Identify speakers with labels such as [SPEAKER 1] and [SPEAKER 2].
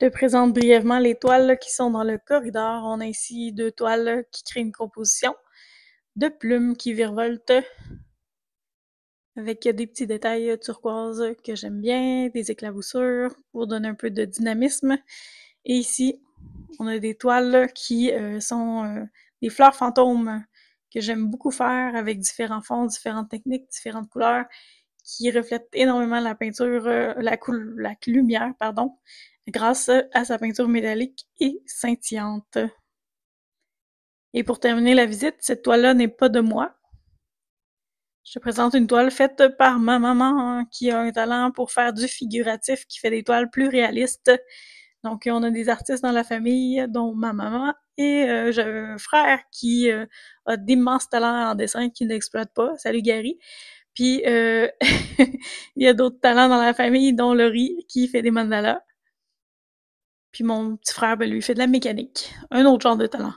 [SPEAKER 1] te présente brièvement les toiles qui sont dans le corridor. On a ici deux toiles qui créent une composition de plumes qui virevoltent avec des petits détails turquoise que j'aime bien, des éclaboussures pour donner un peu de dynamisme. Et ici, on a des toiles qui euh, sont euh, des fleurs fantômes que j'aime beaucoup faire avec différents fonds, différentes techniques, différentes couleurs qui reflète énormément la peinture, euh, la, la lumière, pardon, grâce à sa peinture métallique et scintillante. Et pour terminer la visite, cette toile-là n'est pas de moi. Je présente une toile faite par ma maman qui a un talent pour faire du figuratif, qui fait des toiles plus réalistes. Donc, on a des artistes dans la famille, dont ma maman, et euh, j'ai un frère qui euh, a d'immenses talents en dessin qu'il n'exploite pas. Salut Gary. Puis euh, il y a d'autres talents dans la famille, dont Laurie qui fait des mandalas. Puis mon petit frère, ben, lui, fait de la mécanique. Un autre genre de talent.